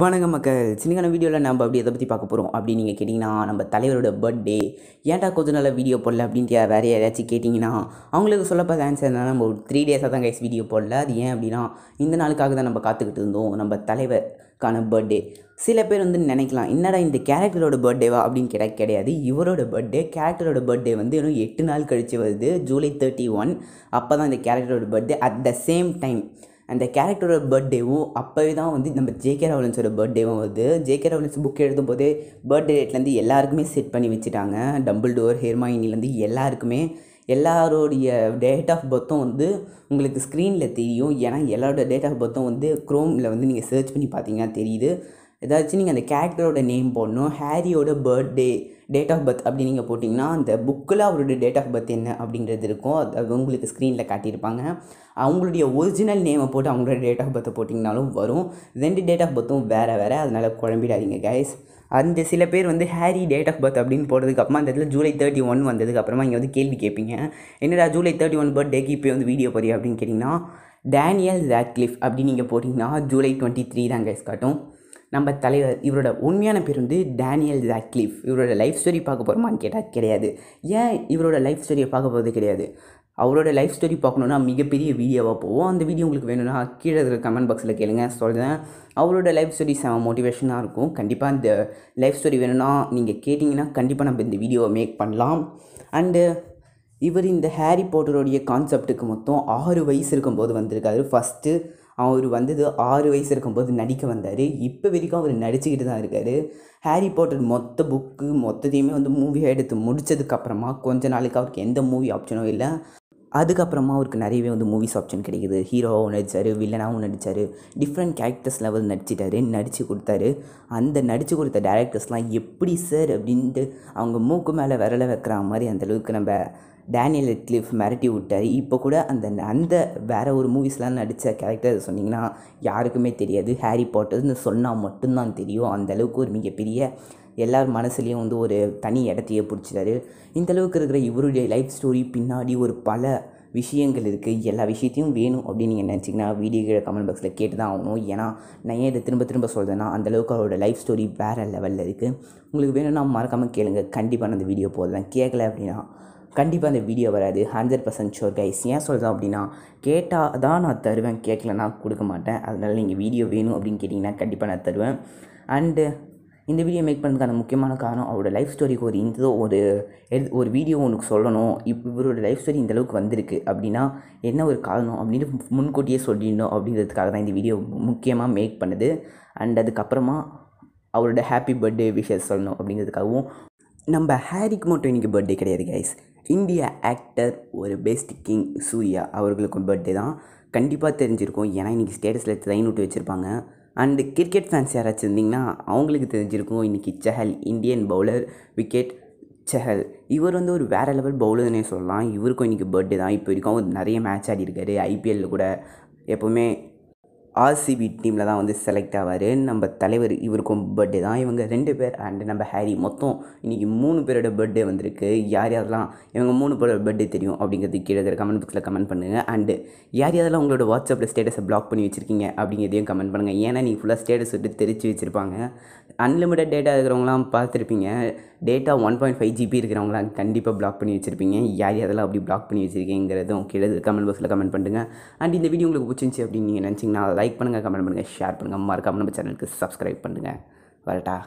வணக்கம் மக்கள் சின்னக்கான வீடியோவில் நம்ம அப்படி எதை பற்றி பார்க்க போகிறோம் அப்படின்னு நீங்கள் கேட்டிங்கன்னா நம்ம தலைவரோட பர்த்டே ஏன்டா கொஞ்சம் நல்ல வீடியோ போடல அப்படின்ட்டு வேறு யாராச்சும் கேட்டிங்கன்னா அவங்களுக்கு தான் ஆன்சர் என்னன்னா நம்ம ஒரு த்ரீ டேஸாக தான் கைஸ் வீடியோ போடல அது ஏன் அப்படின்னா இந்த நாளுக்காக தான் நம்ம காத்துக்கிட்டு இருந்தோம் நம்ம தலைவருக்கான பர்த்டே சில பேர் வந்து நினைக்கலாம் என்னடா இந்த கேரக்டரோட பர்த்டேவா அப்படின்னு கேட்டால் கிடையாது இவரோட பர்த்டே கேரக்டரோட பர்த்டே வந்து இன்னும் எட்டு நாள் கழித்து வருது ஜூலை தேர்ட்டி ஒன் அப்போ தான் இந்த கேரக்டரோட birthday at the same time அந்த கேரக்டரோட பர்த்டேவும் அப்போவே தான் வந்து நம்ம ஜேகே ராவலன்ஸோட பர்த்டேவும் வருது ஜேகே ராவலன்ஸ் புக் எழுதும் போதே பர்த்டே டேட்லேருந்து எல்லாருக்குமே செட் பண்ணி வச்சுட்டாங்க டபுள் டோர் ஹெர்மாயினிலேருந்து எல்லாருக்குமே எல்லாரோடைய டேட் ஆஃப் பர்த்தும் வந்து உங்களுக்கு ஸ்க்ரீனில் தெரியும் ஏன்னா எல்லாரோட டேட் ஆஃப் பர்த்தும் வந்து க்ரோமில் வந்து நீங்கள் சர்ச் பண்ணி பார்த்தீங்கன்னா தெரியுது ஏதாச்சும் நீங்கள் அந்த கேரக்டரோட நேம் போடணும் ஹேரியோட பர்த்டே டேட் ஆஃப் பர்த் அப்படி நீங்கள் போட்டிங்கன்னா அந்த புக்கில் அவருடைய டேட் ஆஃப் பர்த் என்ன அப்படின்றது இருக்கும் அது உங்களுக்கு ஸ்க்ரீனில் காட்டியிருப்பாங்க அவங்களுடைய ஒரிஜினல் நேமை போட்டு அவங்களோட டேட் ஆஃப் பர்த்தை போட்டிங்கனாலும் வரும் ரெண்டு டேட் ஆஃப் பர்த்தும் வேறு வேறு அதனால் குழம்பிடாதீங்க கைஸ் அந்த சில பேர் வந்து ஹேரி டேட் ஆஃப் பர்த் அப்படின்னு போடுறதுக்கப்புறமா அந்த இடத்துல ஜூலை தேர்ட்டி ஒன் வந்ததுக்கப்புறமா இங்கே வந்து கேள்வி கேட்பீங்க என்னடா ஜூலை தேர்ட்டி ஒன் பர்த்டேக்கு இப்போ வந்து வீடியோ போறியா அப்படின்னு கேட்டிங்கன்னா டேனியல் ராட்க்ளிஃப் அப்படின்னு நீங்கள் போட்டிங்கன்னா ஜூலை டுவெண்ட்டி த்ரீ தான் கைஸ் காட்டும் நம்ம தலைவர் இவரோட உண்மையான பேர் வந்து டேனியல் ஜாக்லீஃப் இவரோட லைஃப் ஸ்டோரி பார்க்க போகிறோமான்னு கேட்டால் கிடையாது ஏன் இவரோட லைஃப் ஸ்டோரியை பார்க்க போகிறது கிடையாது அவரோட லைஃப் ஸ்டோரி பார்க்கணுன்னா மிகப்பெரிய வீடியோவாக போவோம் அந்த வீடியோ உங்களுக்கு வேணும்னா கீழே இருக்கிற கமெண்ட் பாக்ஸில் கேளுங்க சொல்கிறேன் அவரோட லைஃப் ஸ்டோரி செம மோட்டிவேஷனாக இருக்கும் கண்டிப்பாக இந்த லைஃப் ஸ்டோரி வேணும்னா நீங்கள் கேட்டிங்கன்னா கண்டிப்பாக நம்ம இந்த வீடியோவை மேக் பண்ணலாம் அண்டு இவர் இந்த ஹேரி போட்டருடைய கான்செப்டுக்கு மொத்தம் ஆறு வயசு இருக்கும்போது வந்திருக்காரு ஃபஸ்ட்டு அவர் வந்தது ஆறு வயசு இருக்கும்போது நடிக்க வந்தார் இப்போ வரைக்கும் அவர் நடிச்சுக்கிட்டு தான் இருக்கார் ஹாரி போட்டர் மொத்த புக்கு மொத்தத்தையுமே வந்து மூவியாக எடுத்து முடித்ததுக்கப்புறமா கொஞ்ச நாளைக்கு அவருக்கு எந்த மூவி ஆப்ஷனும் இல்லை அதுக்கப்புறமா அவருக்கு நிறையவே வந்து மூவிஸ் ஆப்ஷன் கிடைக்குது ஹீரோவாகவும் நடித்தார் வில்லனாகவும் நடித்தார் டிஃப்ரெண்ட் கேரக்டர்ஸ் லெவல் நடிச்சிட்டாரு நடித்து கொடுத்தாரு அந்த நடித்து கொடுத்த டேரக்டர்ஸ்லாம் எப்படி சார் அப்படின்ட்டு அவங்க மூக்கு மேலே விரலை வைக்கிற மாதிரி அந்தளவுக்கு நம்ம டேனியல் எட்லிஃப் மிரட்டி விட்டார் இப்போ கூட அந்த அந்த வேறு ஒரு மூவிஸ்லாம் நடித்த கேரக்டர் சொன்னிங்கன்னா யாருக்குமே தெரியாது ஹாரி பாட்டர்னு சொன்னால் மட்டும்தான் தெரியும் அந்தளவுக்கு ஒரு மிகப்பெரிய எல்லார் மனசுலேயும் வந்து ஒரு தனி இடத்தையே பிடிச்சிட்டாரு இந்தளவுக்கு இருக்கிற இவருடைய லைஃப் ஸ்டோரி பின்னாடி ஒரு பல விஷயங்கள் இருக்குது எல்லா விஷயத்தையும் வேணும் அப்படின்னு நீங்கள் நினச்சிங்கன்னா வீடியோ கீழே கமெண்ட் பாக்ஸில் கேட்டு தான் ஆகணும் ஏன்னா நான் ஏன் இதை திரும்ப திரும்ப சொல்கிறேன்னா அந்தளவுக்கு அவரோட லைஃப் ஸ்டோரி வேறு லெவலில் இருக்குது உங்களுக்கு வேணும்னா மறக்காமல் கேளுங்க கண்டிப்பாக நான் அந்த வீடியோ போதும் கேட்கல அப்படின்னா கண்டிப்பாக அந்த வீடியோ வராது ஹண்ட்ரட் பர்சன்ட் ஷோர் கைஸ் ஏன் சொல்கிறேன் அப்படின்னா கேட்டால் தான் நான் தருவேன் கேட்கலன்னா கொடுக்க மாட்டேன் அதனால் நீங்கள் வீடியோ வேணும் அப்படின்னு கேட்டிங்கன்னா கண்டிப்பாக நான் தருவேன் அண்டு இந்த வீடியோ மேக் பண்ணுறதுக்கான முக்கியமான காரணம் அவரோட லைஃப் ஸ்டோரிக்கு ஒரு இந்த ஒரு ஒரு வீடியோ உனக்கு சொல்லணும் இப்போ இவரோட லைஃப் ஸ்டோரி இந்தளவுக்கு வந்திருக்கு அப்படின்னா என்ன ஒரு காரணம் அப்படின்னு முன்கூட்டியே சொல்லிடணும் அப்படிங்கிறதுக்காக தான் இந்த வீடியோ முக்கியமாக மேக் பண்ணுது அண்ட் அதுக்கப்புறமா அவரோட ஹாப்பி பர்த்டே விஷஸ் சொல்லணும் அப்படிங்கிறதுக்காகவும் நம்ம ஹாரிக்கு மட்டும் இன்றைக்கி பர்த்டே கிடையாது கைஸ் இந்திய ஆக்டர் ஒரு பெஸ்ட் கிங் சூர்யா அவர்களுக்கும் பர்த்டே தான் கண்டிப்பாக தெரிஞ்சிருக்கும் ஏன்னா இன்றைக்கி ஸ்டேட்டஸில் ட்ரெயின் விட்டு வச்சுருப்பாங்க அண்டு கிரிக்கெட் ஃபேன்ஸ் யாராச்சும் இருந்தீங்கன்னா அவங்களுக்கு தெரிஞ்சிருக்கும் இன்றைக்கி Chahal Indian bowler wicket Chahal இவர் வந்து ஒரு வேறு லெவல் பவுலர்னே சொல்லலாம் இவருக்கும் இன்றைக்கி பர்த்டே தான் இப்போ வரைக்கும் அவர் நிறைய மேட்ச் ஆடி இருக்காரு ஐபிஎல்லில் கூட எப்போவுமே ஆர்சிபி டீமில் தான் வந்து செலக்ட் ஆவார் நம்ம தலைவர் இவருக்கும் பர்த்டே தான் இவங்க ரெண்டு பேர் அண்டு நம்ம ஹேரி மொத்தம் இன்றைக்கி மூணு பேரோட பர்த்டே வந்திருக்கு யார் யாரெல்லாம் இவங்க மூணு பேரோட பர்த்டே தெரியும் அப்படிங்கிறது கீழே கமெண்ட் பாக்ஸில் கமெண்ட் பண்ணுங்கள் அண்டு யார் யாரெல்லாம் உங்களோட வாட்ஸ்அப்பில் ஸ்டேட்டஸை பிளாக் பண்ணி வச்சுருக்கீங்க அப்படிங்கிறதையும் கமெண்ட் பண்ணுங்கள் ஏன்னா நீங்கள் ஃபுல்லாக ஸ்டேட்டஸ் விட்டு தெரிச்சு வச்சுருப்பாங்க அன்லிமிட்டட் டேட்டா இருக்கிறவங்களாம் பார்த்துருப்பீங்க data one point five GB இருக்கிறவங்களாம் கண்டிப்பாக பிளாக் பண்ணி வச்சுருப்பீங்க யார் யாரெல்லாம் அப்படி பிளாக் பண்ணி வச்சுருக்கீங்கிறதும் கீழே கமெண்ட் பாக்ஸில் கமெண்ட் பண்ணுங்கள் அண்ட் இந்த வீடியோ உங்களுக்கு பிடிச்சிருந்துச்சி அப்படின்னு நீங்கள் நினச்சிங்கன்னா லைக் பண்ணுங்கள் கமெண்ட் பண்ணுங்கள் ஷேர் பண்ணுங்கள் மறக்காமல் நம்ம சேனலுக்கு சப்ஸ்கிரைப் பண்ணுங்கள் வரட்டா